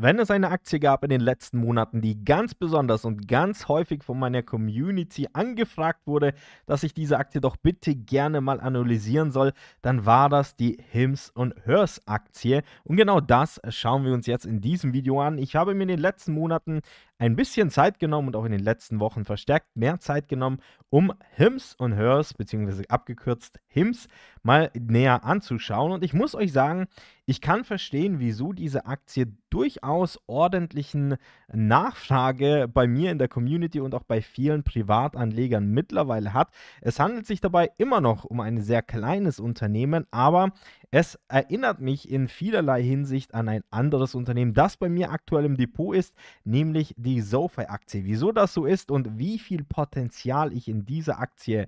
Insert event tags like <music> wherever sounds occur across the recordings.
Wenn es eine Aktie gab in den letzten Monaten, die ganz besonders und ganz häufig von meiner Community angefragt wurde, dass ich diese Aktie doch bitte gerne mal analysieren soll, dann war das die Hims und Hers Aktie. Und genau das schauen wir uns jetzt in diesem Video an. Ich habe mir in den letzten Monaten ein bisschen Zeit genommen und auch in den letzten Wochen verstärkt mehr Zeit genommen, um Hims und Hers, beziehungsweise abgekürzt Hims, mal näher anzuschauen. Und ich muss euch sagen, ich kann verstehen, wieso diese Aktie durchaus ordentlichen Nachfrage bei mir in der Community und auch bei vielen Privatanlegern mittlerweile hat. Es handelt sich dabei immer noch um ein sehr kleines Unternehmen, aber es erinnert mich in vielerlei Hinsicht an ein anderes Unternehmen, das bei mir aktuell im Depot ist, nämlich die SoFi-Aktie. Wieso das so ist und wie viel Potenzial ich in dieser Aktie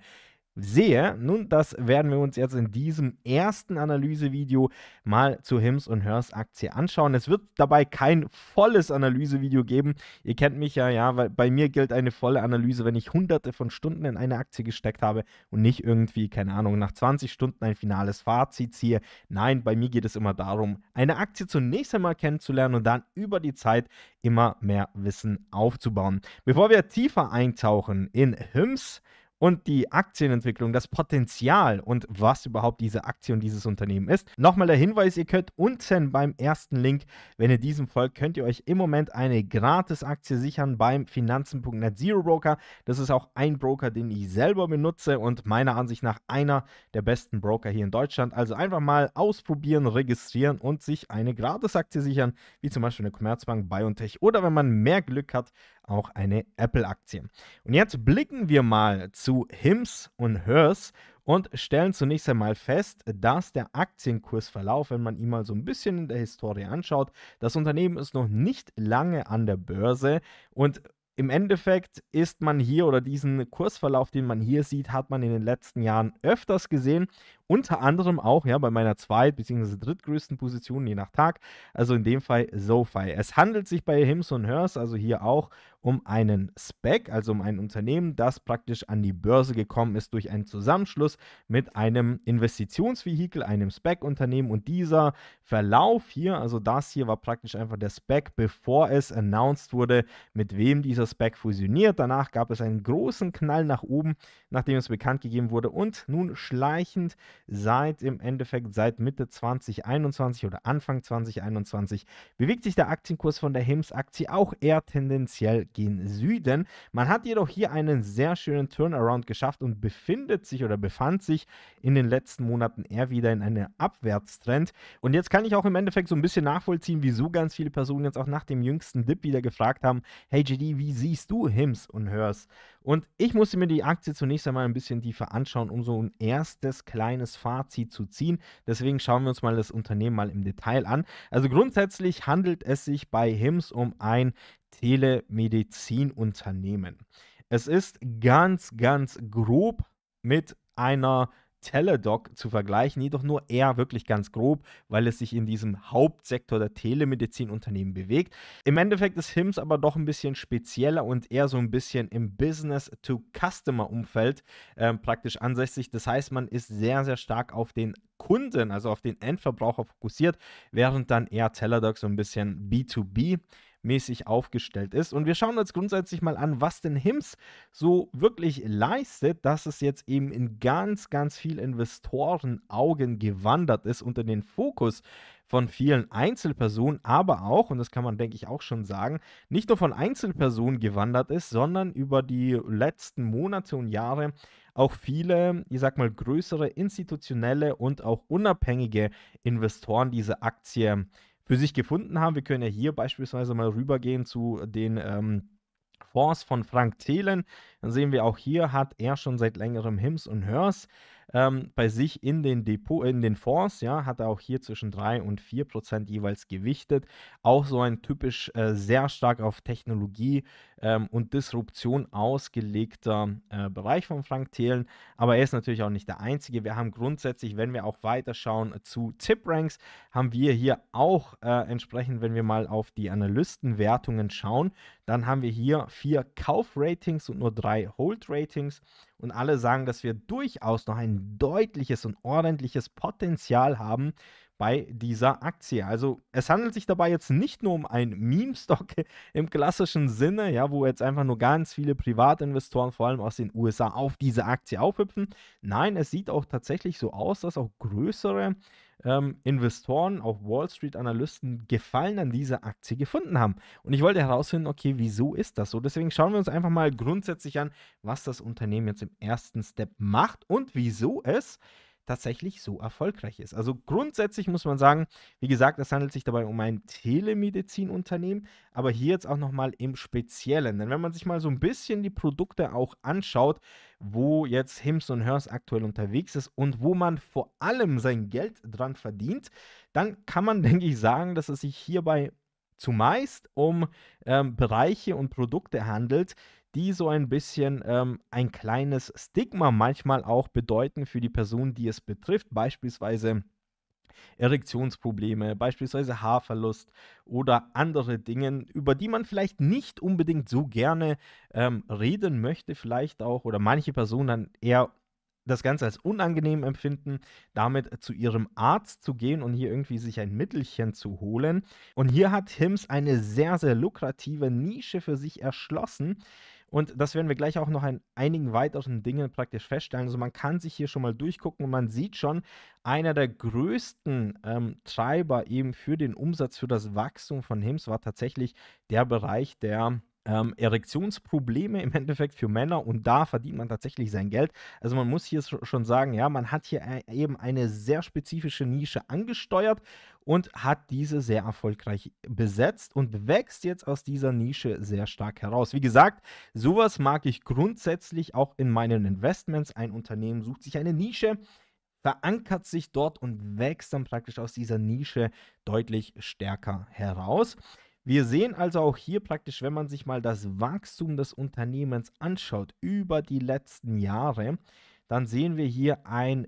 sehe. Nun, das werden wir uns jetzt in diesem ersten Analysevideo mal zu Hims und Hers Aktie anschauen. Es wird dabei kein volles Analysevideo geben. Ihr kennt mich ja, ja, weil bei mir gilt eine volle Analyse, wenn ich hunderte von Stunden in eine Aktie gesteckt habe und nicht irgendwie, keine Ahnung, nach 20 Stunden ein finales Fazit ziehe. Nein, bei mir geht es immer darum, eine Aktie zunächst einmal kennenzulernen und dann über die Zeit immer mehr Wissen aufzubauen. Bevor wir tiefer eintauchen in Hims, und die Aktienentwicklung, das Potenzial und was überhaupt diese Aktie und dieses Unternehmen ist. Nochmal der Hinweis, ihr könnt unten beim ersten Link, wenn ihr diesem folgt, könnt ihr euch im Moment eine Gratis-Aktie sichern beim Finanzen.net Zero Broker. Das ist auch ein Broker, den ich selber benutze und meiner Ansicht nach einer der besten Broker hier in Deutschland. Also einfach mal ausprobieren, registrieren und sich eine Gratis-Aktie sichern, wie zum Beispiel eine Commerzbank, BioNTech oder wenn man mehr Glück hat, auch eine Apple-Aktie. Und jetzt blicken wir mal zu Hims und Hers und stellen zunächst einmal fest, dass der Aktienkursverlauf, wenn man ihn mal so ein bisschen in der Historie anschaut, das Unternehmen ist noch nicht lange an der Börse und im Endeffekt ist man hier oder diesen Kursverlauf, den man hier sieht, hat man in den letzten Jahren öfters gesehen unter anderem auch ja, bei meiner zweit- bzw. drittgrößten Position, je nach Tag, also in dem Fall SoFi. Es handelt sich bei Hims und Hers, also hier auch, um einen Spec, also um ein Unternehmen, das praktisch an die Börse gekommen ist durch einen Zusammenschluss mit einem Investitionsvehikel, einem spec unternehmen Und dieser Verlauf hier, also das hier war praktisch einfach der Spec, bevor es announced wurde, mit wem dieser Spec fusioniert. Danach gab es einen großen Knall nach oben, nachdem es bekannt gegeben wurde. Und nun schleichend seit im Endeffekt seit Mitte 2021 oder Anfang 2021 bewegt sich der Aktienkurs von der HIMS-Aktie auch eher tendenziell gen Süden. Man hat jedoch hier einen sehr schönen Turnaround geschafft und befindet sich oder befand sich in den letzten Monaten eher wieder in einem Abwärtstrend. Und jetzt kann ich auch im Endeffekt so ein bisschen nachvollziehen, wieso ganz viele Personen jetzt auch nach dem jüngsten Dip wieder gefragt haben, hey GD, wie siehst du HIMS und Hörs? Und ich musste mir die Aktie zunächst einmal ein bisschen tiefer anschauen, um so ein erstes kleines Fazit zu ziehen. Deswegen schauen wir uns mal das Unternehmen mal im Detail an. Also grundsätzlich handelt es sich bei HIMS um ein Telemedizinunternehmen. Es ist ganz, ganz grob mit einer Teladoc zu vergleichen, jedoch nur eher wirklich ganz grob, weil es sich in diesem Hauptsektor der Telemedizinunternehmen bewegt. Im Endeffekt ist HIMS aber doch ein bisschen spezieller und eher so ein bisschen im Business-to-Customer-Umfeld äh, praktisch ansässig. Das heißt, man ist sehr, sehr stark auf den Kunden, also auf den Endverbraucher fokussiert, während dann eher Teladoc so ein bisschen B2B mäßig aufgestellt ist. Und wir schauen uns grundsätzlich mal an, was denn HIMS so wirklich leistet, dass es jetzt eben in ganz, ganz viel Investorenaugen gewandert ist unter den Fokus von vielen Einzelpersonen, aber auch, und das kann man denke ich auch schon sagen, nicht nur von Einzelpersonen gewandert ist, sondern über die letzten Monate und Jahre auch viele, ich sag mal, größere institutionelle und auch unabhängige Investoren diese Aktie für sich gefunden haben. Wir können ja hier beispielsweise mal rübergehen zu den ähm, Fonds von Frank Thelen, dann sehen wir auch hier hat er schon seit längerem Hims und Hers ähm, bei sich in den Depot, in den Fonds, ja, hat er auch hier zwischen 3 und 4 Prozent jeweils gewichtet. Auch so ein typisch äh, sehr stark auf Technologie ähm, und Disruption ausgelegter äh, Bereich von Frank Thelen. Aber er ist natürlich auch nicht der Einzige. Wir haben grundsätzlich, wenn wir auch weiterschauen zu Tipranks, haben wir hier auch äh, entsprechend, wenn wir mal auf die Analystenwertungen schauen, dann haben wir hier vier Kaufratings und nur drei bei Hold Ratings und alle sagen, dass wir durchaus noch ein deutliches und ordentliches Potenzial haben bei dieser Aktie. Also es handelt sich dabei jetzt nicht nur um einen Meme-Stock <laughs> im klassischen Sinne, ja, wo jetzt einfach nur ganz viele Privatinvestoren, vor allem aus den USA, auf diese Aktie aufhüpfen. Nein, es sieht auch tatsächlich so aus, dass auch größere ähm, Investoren, auch Wall Street-Analysten Gefallen an dieser Aktie gefunden haben. Und ich wollte herausfinden, okay, wieso ist das so? Deswegen schauen wir uns einfach mal grundsätzlich an, was das Unternehmen jetzt im ersten Step macht und wieso es tatsächlich so erfolgreich ist. Also grundsätzlich muss man sagen, wie gesagt, es handelt sich dabei um ein Telemedizinunternehmen, aber hier jetzt auch nochmal im Speziellen. Denn wenn man sich mal so ein bisschen die Produkte auch anschaut, wo jetzt Hims und Hers aktuell unterwegs ist und wo man vor allem sein Geld dran verdient, dann kann man, <laughs> denke ich, sagen, dass es sich hierbei zumeist um ähm, Bereiche und Produkte handelt, die so ein bisschen ähm, ein kleines Stigma manchmal auch bedeuten für die Person, die es betrifft, beispielsweise Erektionsprobleme, beispielsweise Haarverlust oder andere Dinge, über die man vielleicht nicht unbedingt so gerne ähm, reden möchte, vielleicht auch, oder manche Personen dann eher das Ganze als unangenehm empfinden, damit zu ihrem Arzt zu gehen und hier irgendwie sich ein Mittelchen zu holen. Und hier hat Hims eine sehr, sehr lukrative Nische für sich erschlossen, und das werden wir gleich auch noch an einigen weiteren Dingen praktisch feststellen. Also man kann sich hier schon mal durchgucken und man sieht schon, einer der größten ähm, Treiber eben für den Umsatz, für das Wachstum von HIMS war tatsächlich der Bereich der ähm, Erektionsprobleme im Endeffekt für Männer und da verdient man tatsächlich sein Geld. Also man muss hier schon sagen, ja, man hat hier äh, eben eine sehr spezifische Nische angesteuert, und hat diese sehr erfolgreich besetzt und wächst jetzt aus dieser Nische sehr stark heraus. Wie gesagt, sowas mag ich grundsätzlich auch in meinen Investments. Ein Unternehmen sucht sich eine Nische, verankert sich dort und wächst dann praktisch aus dieser Nische deutlich stärker heraus. Wir sehen also auch hier praktisch, wenn man sich mal das Wachstum des Unternehmens anschaut über die letzten Jahre, dann sehen wir hier ein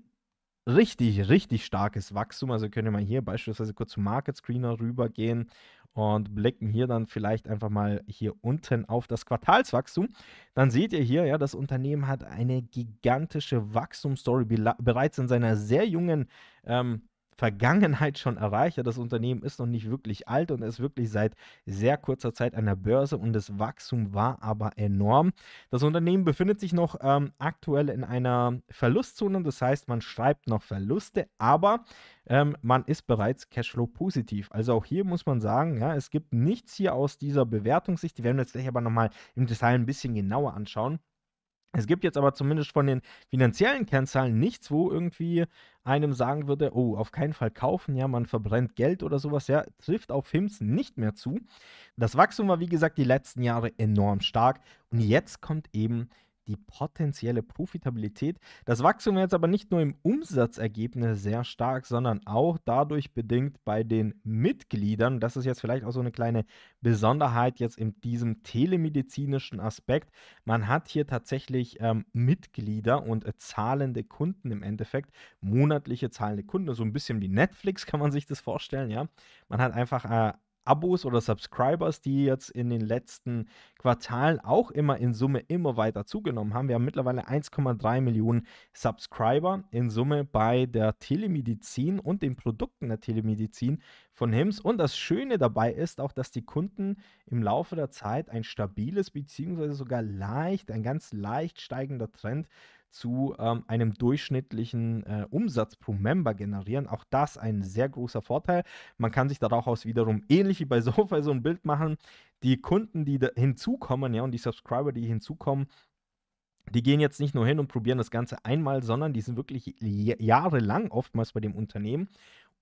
richtig, richtig starkes Wachstum. Also können wir mal hier beispielsweise kurz zum Market Screener rübergehen und blicken hier dann vielleicht einfach mal hier unten auf das Quartalswachstum, dann seht ihr hier, ja, das Unternehmen hat eine gigantische Wachstumsstory bereits in seiner sehr jungen ähm, Vergangenheit schon erreicht. das Unternehmen ist noch nicht wirklich alt und ist wirklich seit sehr kurzer Zeit an der Börse und das Wachstum war aber enorm. Das Unternehmen befindet sich noch ähm, aktuell in einer Verlustzone, das heißt, man schreibt noch Verluste, aber ähm, man ist bereits Cashflow positiv. Also auch hier muss man sagen, ja, es gibt nichts hier aus dieser Bewertungssicht. Die werden wir jetzt gleich aber nochmal im Detail ein bisschen genauer anschauen. Es gibt jetzt aber zumindest von den finanziellen Kennzahlen nichts, wo irgendwie einem sagen würde, oh, auf keinen Fall kaufen, ja, man verbrennt Geld oder sowas, ja, trifft auf Hims nicht mehr zu. Das Wachstum war, wie gesagt, die letzten Jahre enorm stark und jetzt kommt eben die potenzielle Profitabilität. Das Wachstum jetzt aber nicht nur im Umsatzergebnis sehr stark, sondern auch dadurch bedingt bei den Mitgliedern. Das ist jetzt vielleicht auch so eine kleine Besonderheit jetzt in diesem telemedizinischen Aspekt. Man hat hier tatsächlich ähm, Mitglieder und äh, zahlende Kunden im Endeffekt, monatliche zahlende Kunden, so ein bisschen wie Netflix <laughs> kann man sich das vorstellen, ja. Man hat einfach äh, Abos oder Subscribers, die jetzt in den letzten Quartalen auch immer in Summe immer weiter zugenommen haben. Wir haben mittlerweile 1,3 Millionen Subscriber in Summe bei der Telemedizin und den Produkten der Telemedizin von HIMS. Und das Schöne dabei ist auch, dass die Kunden im Laufe der Zeit ein stabiles bzw. sogar leicht, ein ganz leicht steigender Trend zu ähm, einem durchschnittlichen äh, Umsatz pro Member generieren. Auch das ein sehr großer Vorteil. Man kann sich daraus wiederum ähnlich wie bei <laughs> Sofa so ein Bild machen. Die Kunden, die hinzukommen, ja, und die Subscriber, die hinzukommen, die gehen jetzt nicht nur hin und probieren das Ganze einmal, sondern die sind wirklich jahrelang oftmals bei dem Unternehmen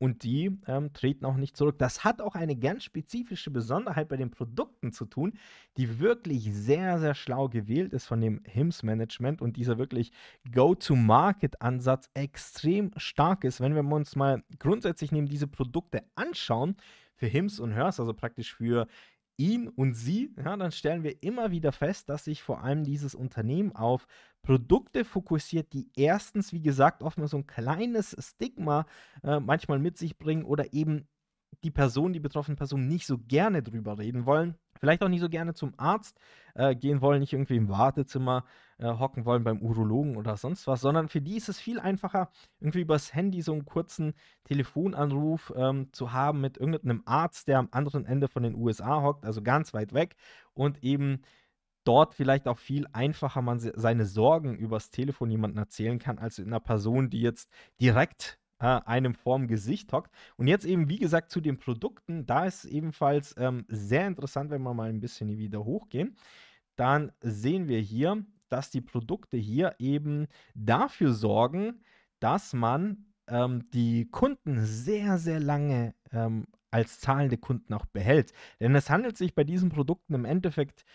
und die ähm, treten auch nicht zurück. Das hat auch eine ganz spezifische Besonderheit bei den Produkten zu tun, die wirklich sehr, sehr schlau gewählt ist von dem HIMS-Management und dieser wirklich Go-to-Market-Ansatz extrem stark ist. Wenn wir uns mal grundsätzlich neben diese Produkte anschauen, für HIMS und HERS, also praktisch für ihn und sie, ja, dann stellen wir immer wieder fest, dass sich vor allem dieses Unternehmen auf Produkte fokussiert, die erstens, wie gesagt, oft mal so ein kleines Stigma äh, manchmal mit sich bringen oder eben die Person, die betroffene Person nicht so gerne drüber reden wollen vielleicht auch nicht so gerne zum Arzt äh, gehen wollen, nicht irgendwie im Wartezimmer äh, hocken wollen beim Urologen oder sonst was, sondern für die ist es viel einfacher, irgendwie übers Handy so einen kurzen Telefonanruf ähm, zu haben mit irgendeinem Arzt, der am anderen Ende von den USA hockt, also ganz weit weg und eben dort vielleicht auch viel einfacher man seine Sorgen übers Telefon jemandem erzählen kann, als in einer Person, die jetzt direkt äh, einem vorm Gesicht hockt. Und jetzt eben, wie gesagt, zu den Produkten, da ist ebenfalls ähm, sehr interessant, wenn wir mal ein bisschen wieder hochgehen, dann sehen wir hier, dass die Produkte hier eben dafür sorgen, dass man ähm, die Kunden sehr, sehr lange ähm, als zahlende Kunden auch behält. Denn es handelt sich bei diesen Produkten im Endeffekt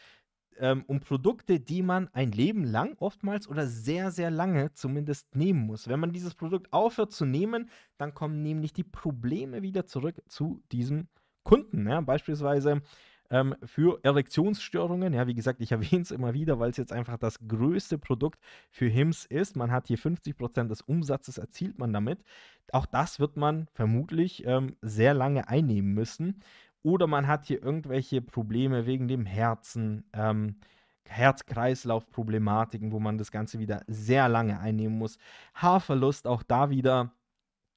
ähm, um Produkte, die man ein Leben lang oftmals oder sehr, sehr lange zumindest nehmen muss. Wenn man dieses Produkt aufhört zu nehmen, dann kommen nämlich die Probleme wieder zurück zu diesem Kunden. Ja? Beispielsweise ähm, für Erektionsstörungen. Ja, wie gesagt, ich <laughs> erwähne es immer wieder, weil es jetzt einfach das größte Produkt für HIMS ist. Man hat hier 50% des Umsatzes erzielt man damit. Auch das wird man vermutlich ähm, sehr lange einnehmen müssen. Oder man hat hier irgendwelche Probleme wegen dem Herzen, ähm, Herz-Kreislauf-Problematiken, wo man das Ganze wieder sehr lange einnehmen muss. Haarverlust, auch da wieder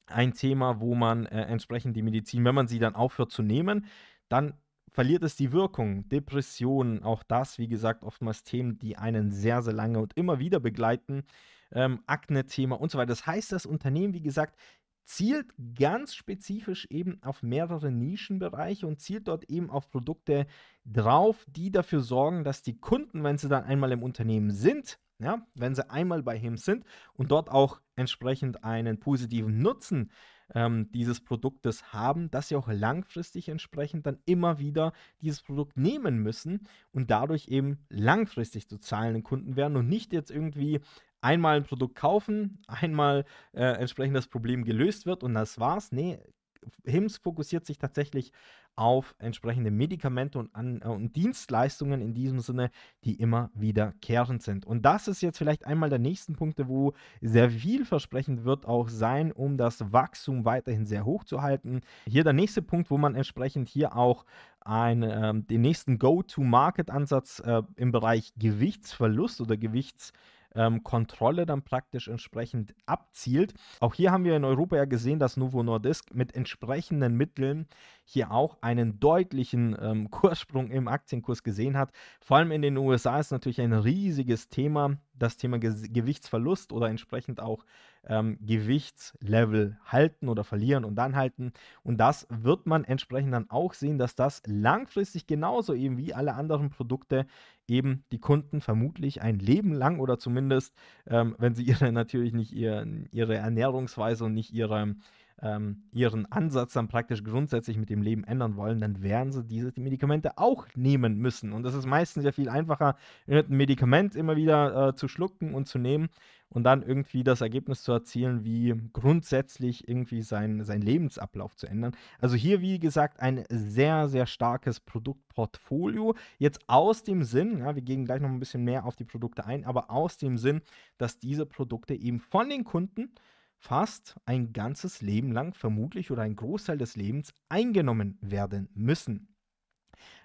ein Thema, wo man äh, entsprechend die Medizin, wenn man sie dann aufhört zu nehmen, dann verliert es die Wirkung. Depressionen, auch das, wie gesagt, oftmals Themen, die einen sehr, sehr lange und immer wieder begleiten. Ähm, Akne-Thema und so weiter. Das heißt, das Unternehmen, wie gesagt, zielt ganz spezifisch eben auf mehrere Nischenbereiche und zielt dort eben auf Produkte drauf, die dafür sorgen, dass die Kunden, wenn sie dann einmal im Unternehmen sind, ja, wenn sie einmal bei ihm sind und dort auch entsprechend einen positiven Nutzen ähm, dieses Produktes haben, dass sie auch langfristig entsprechend dann immer wieder dieses Produkt nehmen müssen und dadurch eben langfristig zu zahlenden Kunden werden und nicht jetzt irgendwie einmal ein Produkt kaufen, einmal äh, entsprechend das Problem gelöst wird und das war's. Nee, HIMS fokussiert sich tatsächlich auf entsprechende Medikamente und, an, äh, und, Dienstleistungen in diesem Sinne, die immer wiederkehrend sind. Und das ist jetzt vielleicht einmal der nächsten Punkte, wo sehr vielversprechend wird auch sein, um das Wachstum weiterhin sehr hoch zu halten. Hier der nächste Punkt, wo man entsprechend hier auch ein, äh, den nächsten Go-to-Market-Ansatz äh, im Bereich Gewichtsverlust oder Gewichts ähm, Kontrolle dann praktisch entsprechend abzielt. Auch hier haben wir in Europa ja gesehen, dass Novo Nordisk mit entsprechenden Mitteln hier auch einen deutlichen ähm, <laughs> Kurssprung im Aktienkurs gesehen hat. Vor allem in den USA ist natürlich ein riesiges Thema, das Thema Ge Gewichtsverlust oder entsprechend auch ähm, Gewichtslevel halten oder verlieren und dann halten. Und das wird man entsprechend dann auch sehen, dass das langfristig genauso eben wie alle anderen Produkte eben die Kunden vermutlich ein Leben lang oder zumindest, ähm, wenn sie ihre <laughs> natürlich nicht ihr, ihre Ernährungsweise und nicht ihre ähm, ihren Ansatz dann praktisch grundsätzlich mit dem Leben ändern wollen, dann werden sie diese Medikamente auch nehmen müssen. Und das ist meistens ja viel einfacher, ein Medikament immer wieder äh, zu schlucken und zu nehmen und dann irgendwie das Ergebnis zu erzielen, wie grundsätzlich irgendwie sein, sein Lebensablauf zu ändern. Also hier, wie gesagt, ein sehr, sehr starkes Produktportfolio. Jetzt aus dem Sinn, ja, wir gehen gleich noch ein bisschen mehr auf die Produkte ein, aber aus dem Sinn, dass diese Produkte eben von den Kunden fast ein ganzes Leben lang vermutlich oder ein Großteil des Lebens eingenommen werden müssen.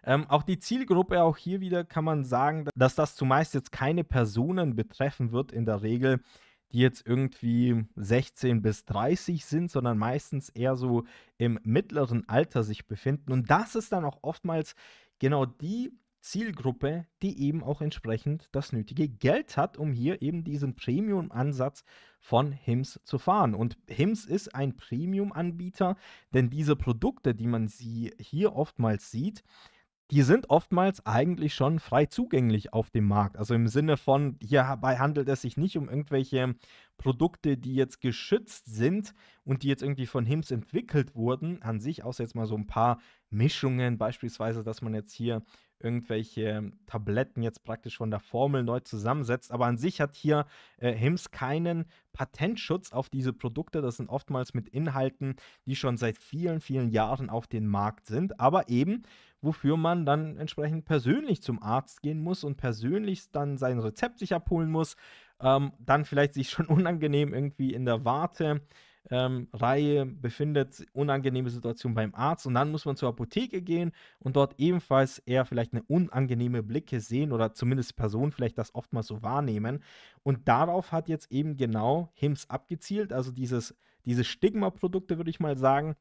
Ähm, auch die Zielgruppe, auch hier wieder kann man sagen, dass das zumeist jetzt keine Personen betreffen wird in der Regel, die jetzt irgendwie 16 bis 30 sind, sondern meistens eher so im mittleren Alter sich befinden. Und das ist dann auch oftmals genau die Zielgruppe, die eben auch entsprechend das nötige Geld hat, um hier eben diesen Premium-Ansatz von HIMS zu fahren. Und HIMS ist ein Premium-Anbieter, denn diese Produkte, die man sie hier oftmals sieht, die sind oftmals eigentlich schon frei zugänglich auf dem Markt. Also im Sinne von, hierbei handelt es sich nicht um irgendwelche Produkte, die jetzt geschützt sind und die jetzt irgendwie von HIMS entwickelt wurden. An sich, außer jetzt mal so ein paar Mischungen, beispielsweise, dass man jetzt hier irgendwelche ähm, Tabletten jetzt praktisch von der Formel neu zusammensetzt. Aber an sich hat hier äh, HIMS keinen Patentschutz auf diese Produkte. Das sind oftmals mit Inhalten, die schon seit vielen, vielen Jahren auf dem Markt sind, aber eben wofür man dann entsprechend persönlich zum Arzt gehen muss und persönlich dann sein Rezept sich abholen muss, ähm, dann vielleicht sich schon <laughs> unangenehm irgendwie in der Warte ähm, Reihe befindet, unangenehme Situation beim Arzt und dann muss man zur Apotheke gehen und dort ebenfalls eher vielleicht eine unangenehme Blicke sehen oder zumindest Personen vielleicht das oftmals so wahrnehmen. Und darauf hat jetzt eben genau HIMS abgezielt, also dieses, diese Stigma-Produkte, würde ich mal sagen.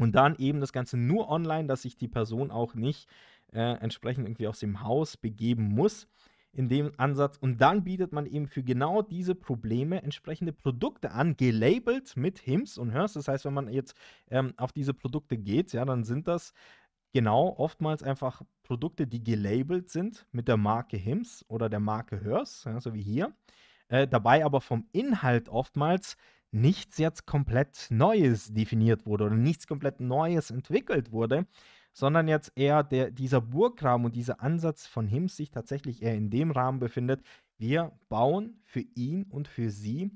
Und dann eben das Ganze nur online, dass sich die Person auch nicht äh, entsprechend irgendwie aus dem Haus begeben muss in dem Ansatz. Und dann bietet man eben für genau diese Probleme entsprechende Produkte an, gelabelt mit Hims und Hers. Das heißt, wenn man jetzt ähm, auf diese Produkte geht, ja, dann sind das genau oftmals einfach Produkte, die gelabelt sind mit der Marke Hims oder der Marke Hers, ja, so wie hier. Äh, dabei aber vom Inhalt oftmals nichts jetzt komplett Neues definiert wurde oder nichts komplett Neues entwickelt wurde, sondern jetzt eher der, dieser Burggraben und dieser Ansatz von Hims sich tatsächlich eher in dem Rahmen befindet, wir bauen für ihn und für sie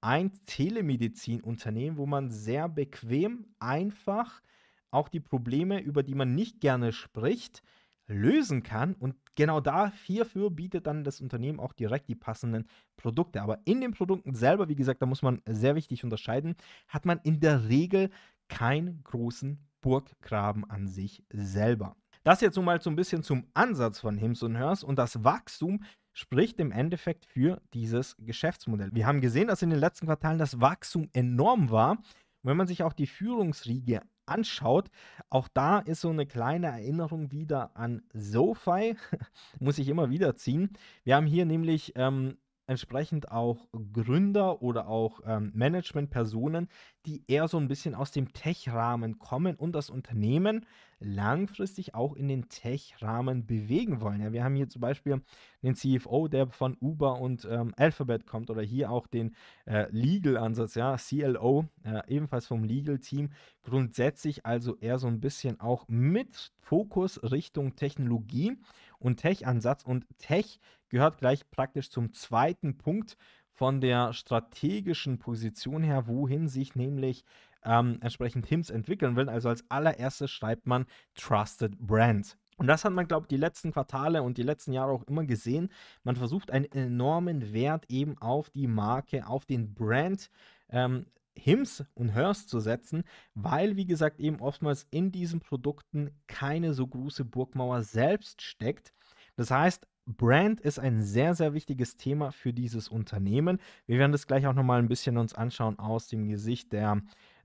ein Telemedizinunternehmen, wo man sehr bequem, einfach auch die Probleme, über die man nicht gerne spricht, lösen kann. Und genau da hierfür bietet dann das Unternehmen auch direkt die passenden Produkte. Aber in den Produkten selber, wie gesagt, da muss man sehr wichtig unterscheiden, hat man in der Regel keinen großen Burggraben an sich selber. Das jetzt nun mal so ein bisschen zum Ansatz von Hims und Hers und das Wachstum spricht im Endeffekt für dieses Geschäftsmodell. Wir haben gesehen, dass in den letzten Quartalen das Wachstum enorm war. Und wenn man sich auch die Führungsriege anschaut, auch da ist so eine kleine Erinnerung wieder an SoFi, <laughs> muss ich immer wieder ziehen. Wir haben hier nämlich ähm, entsprechend auch Gründer oder auch ähm, Managementpersonen, die eher so ein bisschen aus dem Tech-Rahmen kommen und das Unternehmen langfristig auch in den Tech-Rahmen bewegen wollen. Ja, wir haben hier zum Beispiel den CFO, der von Uber und ähm, Alphabet kommt oder hier auch den äh, Legal-Ansatz, ja, CLO, äh, ebenfalls vom Legal-Team. Grundsätzlich also eher so ein bisschen auch mit Fokus Richtung Technologie und Tech-Ansatz und Tech gehört gleich praktisch zum zweiten Punkt von der strategischen Position her, wohin sich nämlich ähm, entsprechend Teams entwickeln will. Also als allererstes schreibt man Trusted Brand. Und das hat man, glaube ich, die letzten Quartale und die letzten Jahre auch immer gesehen. Man versucht einen enormen Wert eben auf die Marke, auf den Brand ähm, Hims und Hers zu setzen, weil, wie gesagt, eben oftmals in diesen Produkten keine so große Burgmauer selbst steckt. Das heißt, Brand ist ein sehr, sehr wichtiges Thema für dieses Unternehmen. Wir werden das gleich auch nochmal ein bisschen uns anschauen aus dem Gesicht der,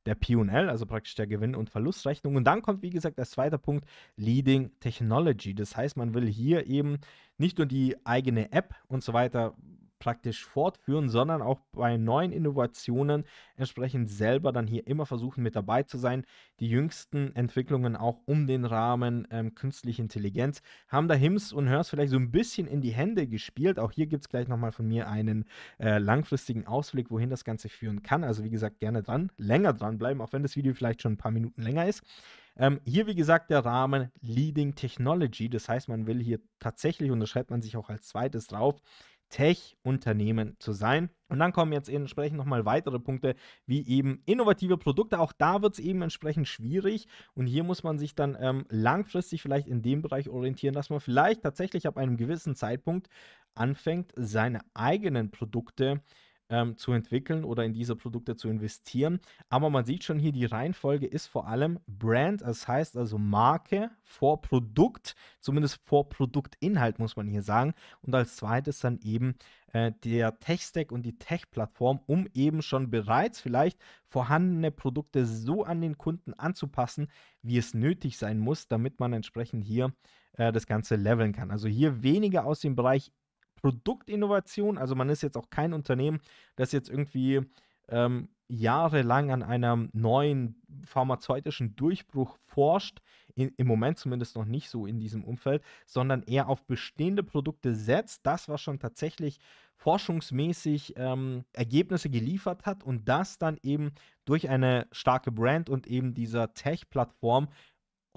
der P&L, also praktisch der Gewinn- und Verlustrechnung. Und dann kommt, wie gesagt, der zweite Punkt, Leading Technology. Das heißt, man will hier eben nicht nur die eigene App und so weiter praktisch fortführen, sondern auch bei neuen Innovationen entsprechend selber dann hier immer versuchen mit dabei zu sein. Die jüngsten Entwicklungen auch um den Rahmen ähm, künstliche Intelligenz haben da Hims und Hers vielleicht so ein bisschen in die Hände gespielt. Auch hier gibt es gleich nochmal von mir einen äh, langfristigen Ausblick, wohin das Ganze führen kann. Also wie gesagt, gerne dran, länger dran bleiben, auch wenn das Video vielleicht schon ein paar Minuten länger ist. Ähm, hier, wie gesagt, der Rahmen Leading Technology. Das heißt, man will hier tatsächlich, und da schreibt man sich auch als zweites drauf, Tech-Unternehmen zu sein. Und dann kommen jetzt entsprechend nochmal weitere Punkte, wie eben innovative Produkte. Auch da wird es eben entsprechend schwierig. Und hier muss man sich dann ähm, langfristig vielleicht in dem Bereich orientieren, dass man vielleicht tatsächlich ab einem gewissen Zeitpunkt anfängt, seine eigenen Produkte zu ähm, zu entwickeln oder in diese Produkte zu investieren. Aber man sieht schon hier, die Reihenfolge ist vor allem Brand, das heißt also Marke vor Produkt, zumindest vor Produktinhalt muss man hier sagen. Und als zweites dann eben äh, der Tech-Stack und die Tech-Plattform, um eben schon bereits vielleicht vorhandene Produkte so an den Kunden anzupassen, wie es nötig sein muss, damit man entsprechend hier äh, das Ganze leveln kann. Also hier weniger aus dem Bereich Produktinnovation. Also man ist jetzt auch kein Unternehmen, das jetzt irgendwie ähm, jahrelang an einem neuen pharmazeutischen Durchbruch forscht, in, im Moment zumindest noch nicht so in diesem Umfeld, sondern eher auf bestehende Produkte setzt, das, was schon tatsächlich forschungsmäßig ähm, Ergebnisse geliefert hat und das dann eben durch eine starke Brand und eben dieser Tech-Plattform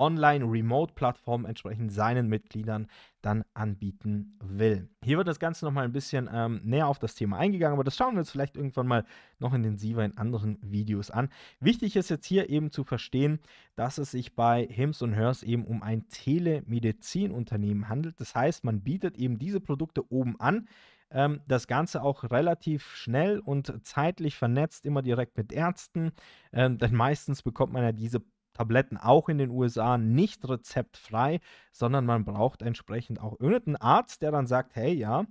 Online-Remote-Plattform entsprechend seinen Mitgliedern dann anbieten will. Hier wird das Ganze nochmal ein bisschen ähm, näher auf das Thema eingegangen, aber das schauen wir uns vielleicht irgendwann mal noch intensiver in anderen Videos an. Wichtig ist jetzt hier eben zu verstehen, dass es sich bei Hims und Hers eben um ein Telemedizinunternehmen handelt. Das heißt, man bietet eben diese Produkte oben an ähm, das Ganze auch relativ schnell und zeitlich vernetzt, immer direkt mit Ärzten. Ähm, denn meistens bekommt man ja diese Tabletten auch in den USA nicht rezeptfrei, sondern man braucht entsprechend auch irgendeinen Arzt, der dann sagt, hey ja,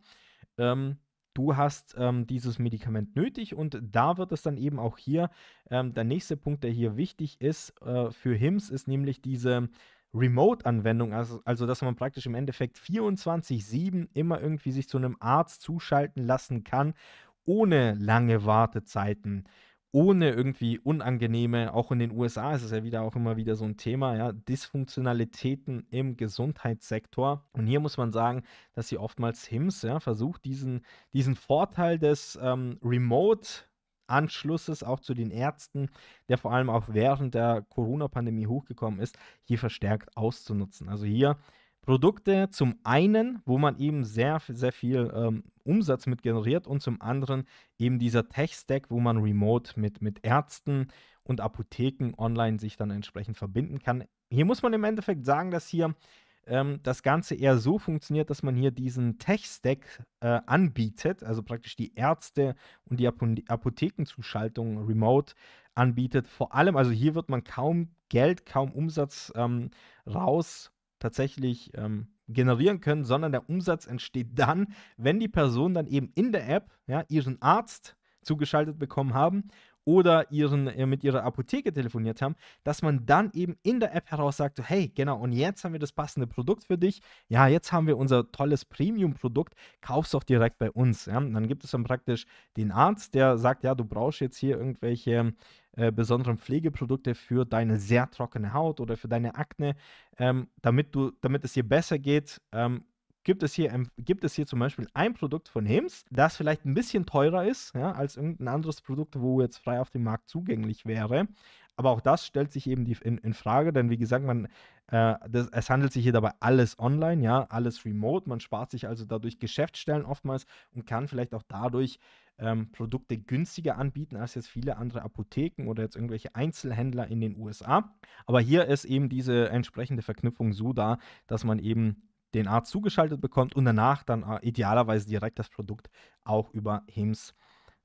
ähm, du hast ähm, dieses Medikament nötig und da wird es dann eben auch hier, ähm, der nächste Punkt, der hier wichtig ist äh, für HIMS, ist nämlich diese Remote-Anwendung, also, also dass man praktisch im Endeffekt 24-7 immer irgendwie sich zu einem Arzt zuschalten lassen kann, ohne lange Wartezeiten ohne irgendwie unangenehme, auch in den USA ist es ja wieder auch immer wieder so ein Thema, ja, Dysfunktionalitäten im Gesundheitssektor. Und hier muss man sagen, dass sie oftmals HIMS ja, versucht, diesen, diesen Vorteil des ähm, Remote Anschlusses auch zu den Ärzten, der vor allem auch während der Corona-Pandemie hochgekommen ist, hier verstärkt auszunutzen. Also hier Produkte zum einen, wo man eben sehr, sehr viel ähm, Umsatz mit generiert und zum anderen eben dieser Tech-Stack, wo man remote mit, mit Ärzten und Apotheken online sich dann entsprechend verbinden kann. Hier muss man im Endeffekt sagen, dass hier ähm, das Ganze eher so funktioniert, dass man hier diesen Tech-Stack äh, anbietet, also praktisch die Ärzte und die Apothekenzuschaltung remote anbietet. Vor allem, also hier wird man kaum Geld, kaum Umsatz ähm, raus tatsächlich ähm, generieren können, sondern der Umsatz entsteht dann, wenn die Personen dann eben in der App ja, ihren Arzt zugeschaltet bekommen haben oder ihren, äh, mit ihrer Apotheke telefoniert haben, dass man dann eben in der App heraus sagt, hey, genau, und jetzt haben wir das passende Produkt für dich. Ja, jetzt haben wir unser tolles Premium-Produkt, kauf's doch direkt bei uns. Ja. Dann gibt es dann praktisch den Arzt, der sagt, ja, du brauchst jetzt hier irgendwelche äh, besonderen Pflegeprodukte für deine sehr trockene Haut oder für deine Akne, ähm, damit, du, damit es dir besser geht. Ähm, gibt es hier, gibt es hier zum Beispiel ein Produkt von Hims, das vielleicht ein bisschen teurer ist ja, als irgendein anderes Produkt, wo jetzt frei auf dem Markt zugänglich wäre. Aber auch das stellt sich eben die, in, in Frage, denn wie gesagt, man, äh, das, es handelt sich hier dabei alles online, ja, alles remote. Man spart sich also dadurch Geschäftsstellen oftmals und kann vielleicht auch dadurch ähm, Produkte günstiger anbieten als jetzt viele andere Apotheken oder jetzt irgendwelche Einzelhändler in den USA. Aber hier ist eben diese entsprechende Verknüpfung so da, dass man eben den Arzt zugeschaltet bekommt und danach dann äh, idealerweise direkt das Produkt auch über HIMS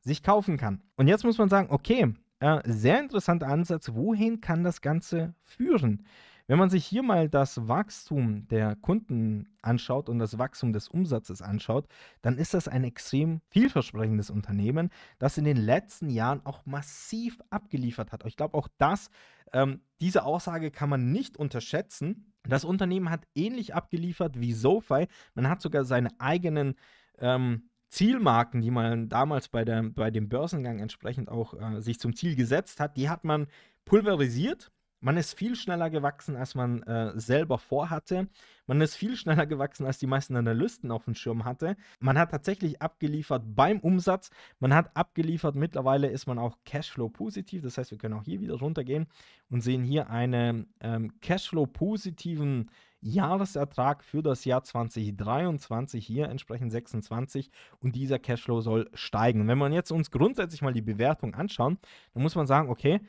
sich kaufen kann. Und jetzt muss man sagen, okay, äh, sehr interessanter Ansatz, wohin kann das Ganze führen? Wenn man sich hier mal das Wachstum der Kunden anschaut und das Wachstum des Umsatzes anschaut, dann ist das ein extrem vielversprechendes Unternehmen, das in den letzten Jahren auch massiv abgeliefert hat. Ich glaube auch das, ähm, diese Aussage kann man nicht unterschätzen. Das Unternehmen hat ähnlich abgeliefert wie SoFi. Man hat sogar seine eigenen ähm, Zielmarken, die man damals bei, der, bei dem Börsengang entsprechend auch äh, sich zum Ziel gesetzt hat, die hat man pulverisiert man ist viel schneller gewachsen, als man äh, selber vorhatte. Man ist viel schneller gewachsen, als die meisten Analysten auf dem Schirm hatte. Man hat tatsächlich abgeliefert beim Umsatz. Man hat abgeliefert. Mittlerweile ist man auch Cashflow-positiv. Das heißt, wir können auch hier wieder runtergehen und sehen hier einen ähm, Cashflow-positiven Jahresertrag für das Jahr 2023 hier entsprechend 26 und dieser Cashflow soll steigen. Und wenn man jetzt uns grundsätzlich mal die Bewertung anschauen, dann muss man sagen, okay,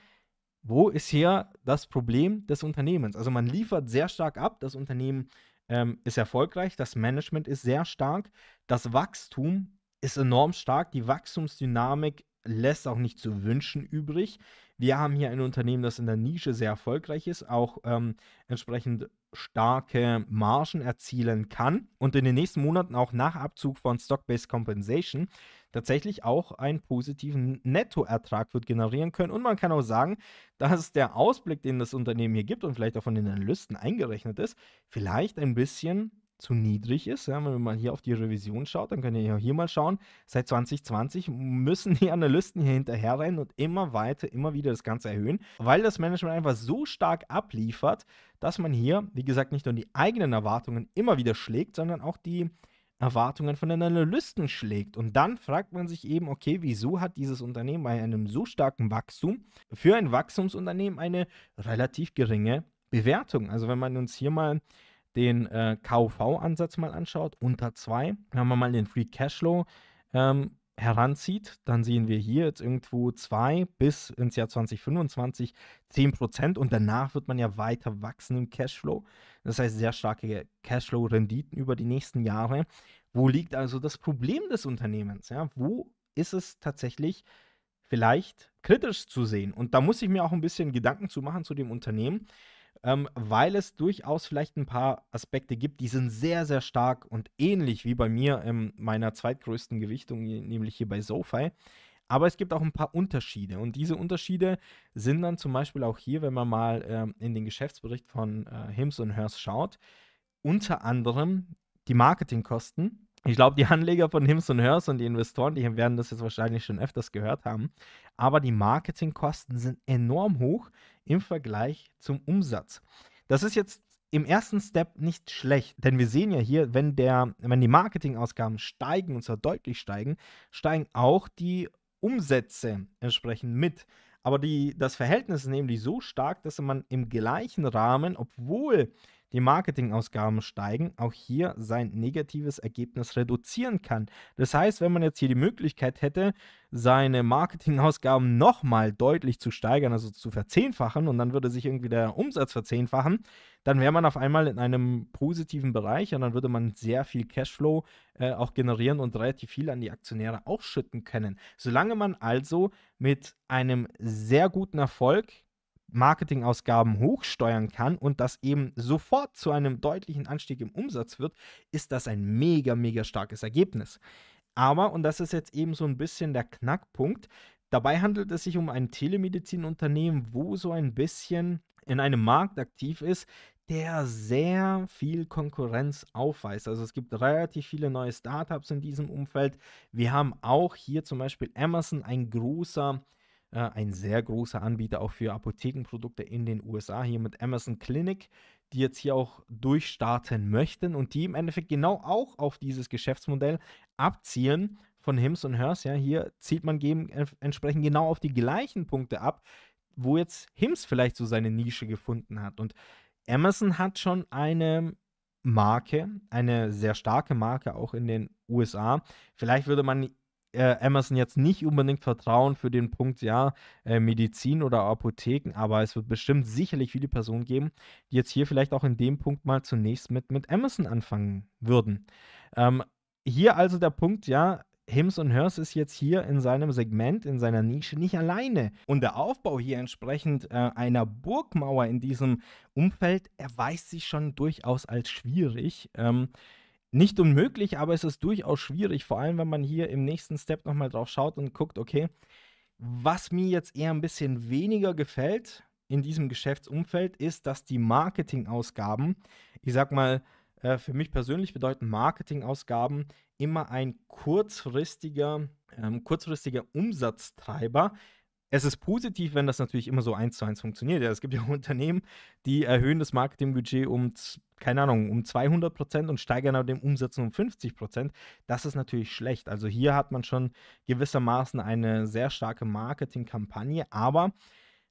wo ist hier das Problem des Unternehmens? Also man liefert sehr stark ab, das Unternehmen ähm, ist erfolgreich, das Management ist sehr stark, das Wachstum ist enorm stark, die Wachstumsdynamik lässt auch nicht zu wünschen übrig. Wir haben hier ein Unternehmen, das in der Nische sehr erfolgreich ist, auch ähm, entsprechend starke Margen erzielen kann und in den nächsten Monaten auch nach Abzug von Stock-Based Compensation tatsächlich auch einen positiven Nettoertrag wird generieren können. Und man kann auch sagen, <laughs> dass der Ausblick, den das Unternehmen hier gibt und vielleicht auch von den Analysten eingerechnet ist, vielleicht ein bisschen zu niedrig ist. Ja, wenn man hier auf die Revision schaut, dann könnt ihr ja hier mal schauen. Seit 2020 müssen die Analysten hier hinterherrennen und immer weiter, immer wieder das Ganze erhöhen, weil das Management einfach so stark abliefert, dass man hier, wie gesagt, nicht nur die eigenen Erwartungen immer wieder schlägt, sondern auch die Erwartungen von den Analysten schlägt. Und dann fragt man sich eben, okay, wieso hat dieses Unternehmen bei einem so starken Wachstum für ein Wachstumsunternehmen eine relativ geringe Bewertung? Also wenn man uns hier mal den äh, KV-Ansatz mal anschaut, unter 2, wenn man mal den Free Cashflow ähm, heranzieht, dann sehen wir hier jetzt irgendwo 2 bis ins Jahr 2025 10 Prozent und danach wird man ja weiter wachsen im Cashflow. Das heißt, sehr starke Cashflow-Renditen über die nächsten Jahre. Wo liegt also das Problem des Unternehmens? Ja? Wo ist es tatsächlich vielleicht kritisch zu sehen? Und da muss ich mir auch ein bisschen Gedanken zu machen zu dem Unternehmen, ähm, weil es durchaus vielleicht ein paar Aspekte gibt, die sind sehr, sehr stark und ähnlich wie bei mir in meiner zweitgrößten Gewichtung, nämlich hier bei SoFi. Aber es gibt auch ein paar Unterschiede. Und diese Unterschiede sind dann zum Beispiel auch hier, wenn man mal ähm, in den Geschäftsbericht von äh, Hims und Hers schaut, unter anderem die Marketingkosten. Ich glaube, die Anleger von Hims und Hers und die Investoren, die werden das jetzt wahrscheinlich schon öfters gehört haben. Aber die Marketingkosten sind enorm hoch im Vergleich zum Umsatz. Das ist jetzt im ersten Step nicht schlecht, denn wir sehen ja hier, wenn, der, wenn die Marketingausgaben steigen und zwar deutlich steigen, steigen auch die Umsätze entsprechend mit. Aber die, das Verhältnis ist nämlich so stark, dass man im gleichen Rahmen, obwohl die Marketingausgaben steigen, auch hier sein negatives Ergebnis reduzieren kann. Das heißt, wenn man jetzt hier die Möglichkeit hätte, seine Marketingausgaben nochmal deutlich zu steigern, also zu verzehnfachen und dann würde sich irgendwie der Umsatz verzehnfachen, dann wäre man auf einmal in einem positiven Bereich und dann würde man sehr viel Cashflow äh, auch generieren und relativ viel an die Aktionäre auch schütten können. Solange man also mit einem sehr guten Erfolg Marketingausgaben hochsteuern kann und das eben sofort zu einem deutlichen Anstieg im Umsatz wird, ist das ein mega, mega starkes Ergebnis. Aber, und das ist jetzt eben so ein bisschen der Knackpunkt, dabei handelt es sich um ein Telemedizinunternehmen, wo so ein bisschen in einem Markt aktiv ist, der sehr viel Konkurrenz aufweist. Also es gibt relativ viele neue Startups in diesem Umfeld. Wir haben auch hier zum Beispiel Amazon, ein großer, äh, ein sehr großer Anbieter auch für Apothekenprodukte in den USA, hier mit Amazon Clinic, die jetzt hier auch durchstarten möchten und die im Endeffekt genau auch auf dieses Geschäftsmodell abzielen von Hims und Hers. Ja, hier zielt man geben, entsprechend genau auf die gleichen Punkte ab, wo jetzt Hims vielleicht so seine Nische gefunden hat. Und Amazon hat schon eine Marke, eine sehr starke Marke auch in den USA. Vielleicht würde man äh, Amazon jetzt nicht unbedingt vertrauen für den Punkt, ja, äh, Medizin oder Apotheken, aber es wird bestimmt sicherlich viele Personen geben, die jetzt hier vielleicht auch in dem Punkt mal zunächst mit, mit Amazon anfangen würden. Ähm, hier also der Punkt, ja, Hims und Hers ist jetzt hier in seinem Segment, in seiner Nische nicht alleine. Und der Aufbau hier entsprechend äh, einer Burgmauer in diesem Umfeld erweist sich schon durchaus als schwierig. Ähm, nicht unmöglich, aber es ist durchaus schwierig, vor allem wenn man hier im nächsten Step nochmal drauf schaut und guckt, okay, was mir jetzt eher ein bisschen weniger gefällt in diesem Geschäftsumfeld, ist, dass die Marketingausgaben, ich sag mal, äh, für mich persönlich bedeuten Marketingausgaben immer ein kurzfristiger, ähm, kurzfristiger Umsatztreiber. Es ist positiv, wenn das natürlich immer so eins zu eins funktioniert. Ja, es gibt ja <laughs> Unternehmen, die erhöhen das Marketingbudget um, keine Ahnung, um 200 Prozent und steigern aber den Umsatz um 50 Prozent. Das ist natürlich schlecht. Also hier hat man schon gewissermaßen eine sehr starke Marketingkampagne, aber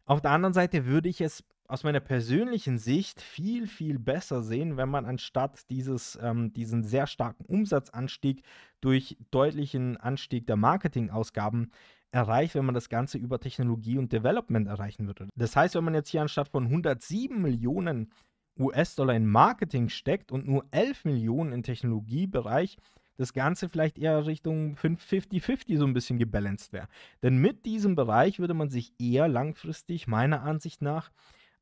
auf der anderen Seite würde ich es aus meiner persönlichen Sicht viel, viel besser sehen, wenn man anstatt dieses, ähm, diesen sehr starken Umsatzanstieg durch deutlichen Anstieg der Marketingausgaben erreicht, wenn man das Ganze über Technologie und Development erreichen würde. Das heißt, wenn man jetzt hier anstatt von 107 Millionen US-Dollar in Marketing steckt und nur 11 Millionen in Technologiebereich, das Ganze vielleicht eher Richtung 50-50 so ein bisschen gebalanced wäre. Denn mit diesem Bereich würde man sich eher langfristig, meiner Ansicht nach,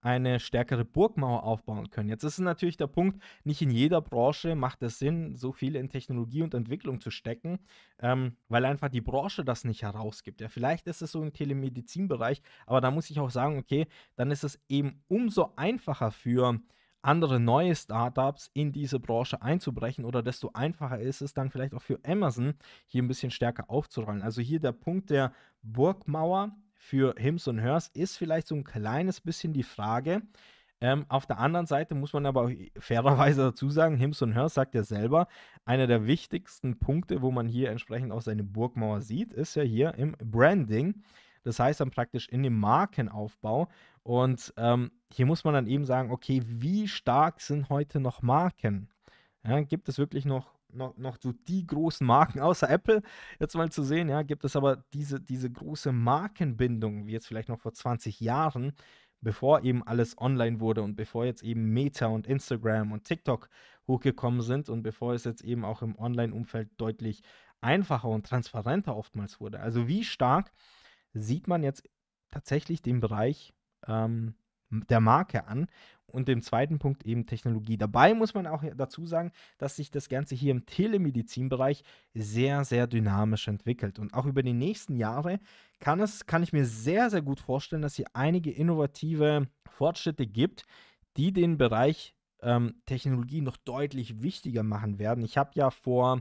eine stärkere Burgmauer aufbauen können. Jetzt ist es natürlich der Punkt, nicht in jeder Branche macht es Sinn, so viel in Technologie und Entwicklung zu stecken, ähm, weil einfach die Branche das nicht herausgibt. Ja, vielleicht ist es so im Telemedizinbereich, aber da muss ich auch sagen, okay, dann ist es eben umso einfacher für andere neue Startups in diese Branche einzubrechen oder desto einfacher ist es dann vielleicht auch für Amazon hier ein bisschen stärker aufzurollen. Also hier der Punkt der Burgmauer für Hims und Hers ist vielleicht so ein kleines bisschen die Frage. Ähm, auf der anderen Seite muss man aber <laughs> fairerweise dazu sagen, Hims und Hers sagt ja selber, einer der wichtigsten Punkte, wo man hier entsprechend auch seine Burgmauer sieht, ist ja hier im Branding. Das heißt dann praktisch in dem Markenaufbau. Und ähm, hier muss man dann eben sagen, okay, wie stark sind heute noch Marken? Ja, gibt es wirklich noch noch, noch so die großen Marken außer Apple jetzt mal zu sehen, ja, gibt es aber diese, diese große Markenbindung, wie jetzt vielleicht noch vor 20 Jahren, bevor eben alles online wurde und bevor jetzt eben Meta und Instagram und TikTok hochgekommen sind und bevor es jetzt eben auch im Online-Umfeld deutlich einfacher und transparenter oftmals wurde. Also wie stark sieht man jetzt tatsächlich den Bereich ähm, der Marke an und dem zweiten Punkt eben Technologie. Dabei muss man auch dazu sagen, dass sich das Ganze hier im Telemedizinbereich sehr, sehr dynamisch entwickelt. Und auch über die nächsten Jahre kann, es, kann ich mir sehr, sehr gut vorstellen, dass hier einige innovative Fortschritte gibt, die den Bereich ähm, Technologie noch deutlich wichtiger machen werden. Ich habe ja vor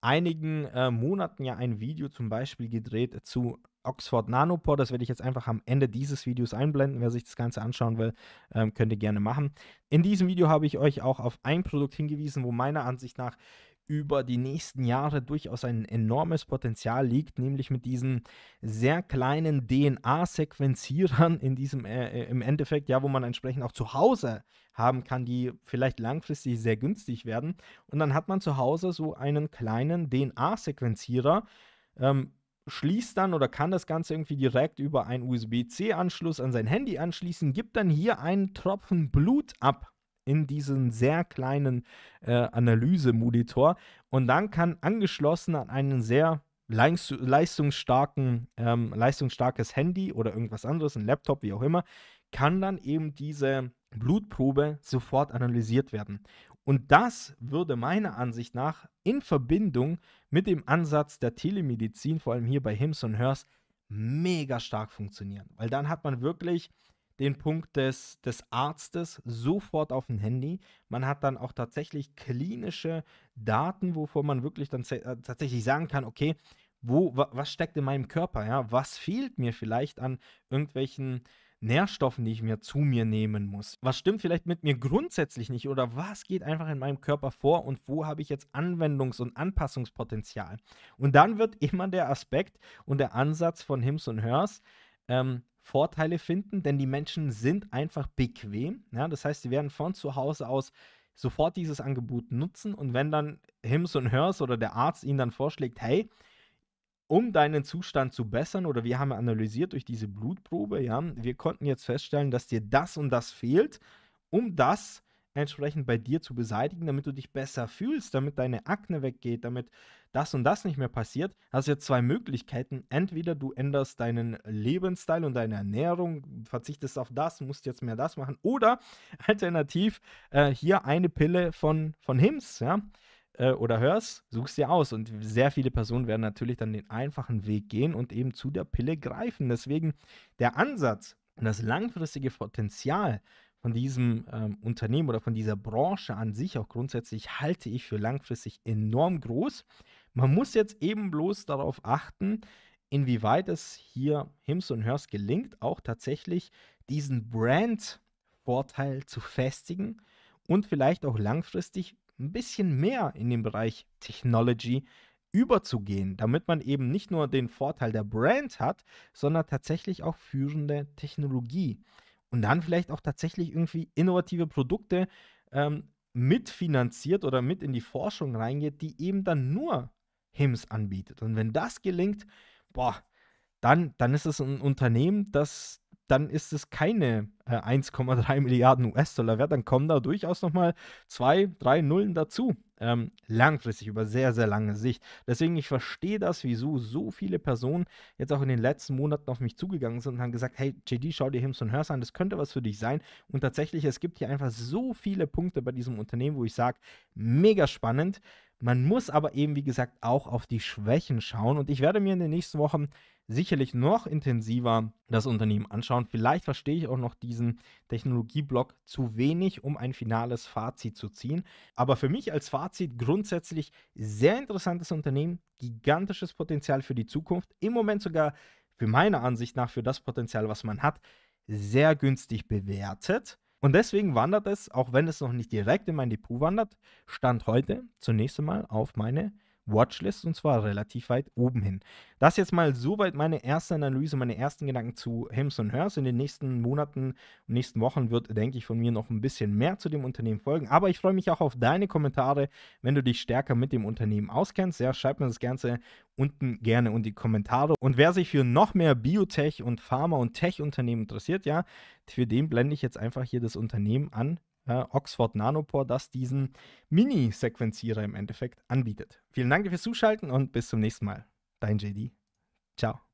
einigen äh, Monaten ja ein Video zum Beispiel gedreht zu Oxford Nanopore. Das werde ich jetzt einfach am Ende dieses Videos einblenden. Wer sich das Ganze anschauen will, ähm, könnt ihr gerne machen. In diesem Video habe ich euch auch auf ein Produkt hingewiesen, wo meiner Ansicht nach über die nächsten Jahre durchaus ein enormes Potenzial liegt, nämlich mit diesen sehr kleinen DNA-Sequenzierern in diesem äh, äh, im Endeffekt, ja, wo man entsprechend auch zu Hause haben kann, die vielleicht langfristig sehr günstig werden. Und dann hat man zu Hause so einen kleinen DNA-Sequenzierer, ähm, schließt dann oder kann das Ganze irgendwie direkt über einen USB-C-Anschluss an sein Handy anschließen, gibt dann hier einen Tropfen Blut ab in diesen sehr kleinen äh, Analysemonitor und dann kann angeschlossen an einen sehr leistungsstarken, ähm, leistungsstarkes Handy oder irgendwas anderes, ein Laptop, wie auch immer, kann dann eben diese Blutprobe sofort analysiert werden. Und das würde meiner Ansicht nach in Verbindung mit dem Ansatz der Telemedizin, vor allem hier bei Hims und Hers, mega stark funktionieren. Weil dann hat man wirklich den Punkt des, des Arztes sofort auf dem Handy. Man hat dann auch tatsächlich klinische Daten, wovor man wirklich dann äh, tatsächlich sagen kann, okay, wo, was steckt in meinem Körper, ja? Was fehlt mir vielleicht an irgendwelchen Nährstoffen, die ich mir zu mir nehmen muss. Was stimmt vielleicht mit mir grundsätzlich nicht oder was geht einfach in meinem Körper vor und wo habe ich jetzt Anwendungs- und Anpassungspotenzial? Und dann wird <laughs> immer der Aspekt und der Ansatz von Hims und Hers ähm, Vorteile finden, denn die Menschen sind einfach bequem. Ja? Das heißt, sie werden von zu Hause aus sofort dieses Angebot nutzen und wenn dann Hims und Hers oder der Arzt ihnen dann vorschlägt, hey, um deinen Zustand zu bessern oder wir haben analysiert durch diese Blutprobe, ja, wir konnten jetzt feststellen, dass dir das und das fehlt, um das entsprechend bei dir zu beseitigen, damit du dich besser fühlst, damit deine Akne weggeht, damit das und das nicht mehr passiert, hast du jetzt zwei Möglichkeiten. Entweder du änderst deinen Lebensstil und deine Ernährung, verzichtest auf das, musst jetzt mehr das machen, oder alternativ äh, hier eine Pille von, von Hims, ja, äh, oder hörst, suchst dir aus. Und sehr viele Personen werden natürlich dann den einfachen Weg gehen und eben zu der Pille greifen. Deswegen der Ansatz und das langfristige Potenzial von diesem ähm, Unternehmen oder von dieser Branche an sich auch grundsätzlich halte ich für langfristig enorm groß. Man muss jetzt eben bloß darauf achten, inwieweit es hier Hims und Hörs gelingt, auch tatsächlich diesen Brand-Vorteil zu festigen und vielleicht auch langfristig ein bisschen mehr in den Bereich Technology überzugehen, damit man eben nicht nur den Vorteil der Brand hat, sondern tatsächlich auch führende Technologie. Und dann vielleicht auch tatsächlich irgendwie innovative Produkte ähm, mitfinanziert oder mit in die Forschung reingeht, die eben dann nur HIMS anbietet. Und wenn das gelingt, boah, dann, dann ist es ein Unternehmen, das, dann ist es keine 1,3 äh, Milliarden US-Dollar wert, dann kommen da durchaus nochmal zwei, drei Nullen dazu. Ähm, langfristig, über sehr, sehr lange Sicht. Deswegen, ich verstehe das, wieso so viele Personen jetzt auch in den letzten Monaten auf mich zugegangen sind und haben gesagt, hey, JD, schau dir Hims und Hers an, das könnte was für dich sein. Und tatsächlich, es gibt hier einfach so viele Punkte bei diesem Unternehmen, wo ich sage, mega spannend. Man muss aber eben, wie gesagt, auch auf die Schwächen schauen. Und ich werde mir in den nächsten Wochen sicherlich noch intensiver das Unternehmen anschauen. Vielleicht verstehe ich auch noch die diesem Technologieblock zu wenig, um ein finales Fazit zu ziehen. Aber für mich als Fazit grundsätzlich sehr interessantes Unternehmen, gigantisches Potenzial für die Zukunft, im Moment sogar für meine Ansicht nach für das Potenzial, was man hat, sehr günstig bewertet. Und deswegen wandert es, auch wenn es noch nicht direkt in mein Depot wandert, Stand heute zunächst einmal auf meine Watchlist und zwar relativ weit oben hin. Das jetzt mal soweit meine erste Analyse, meine ersten Gedanken zu Hims und Hers. In den nächsten Monaten und nächsten Wochen wird, denke ich, von mir noch ein bisschen mehr zu dem Unternehmen folgen. Aber ich freue mich auch auf deine Kommentare, wenn du dich stärker mit dem Unternehmen auskennst. Ja, schreib mir das Ganze unten gerne in die Kommentare. Und wer sich für noch mehr Biotech und Pharma- und Tech-Unternehmen interessiert, ja, für den blende ich jetzt einfach hier das Unternehmen an, äh, Oxford Nanopore, das diesen Mini-Sequenzierer im Endeffekt anbietet. Vielen Dank fürs Zuschalten und bis zum nächsten Mal. Dein JD. Ciao.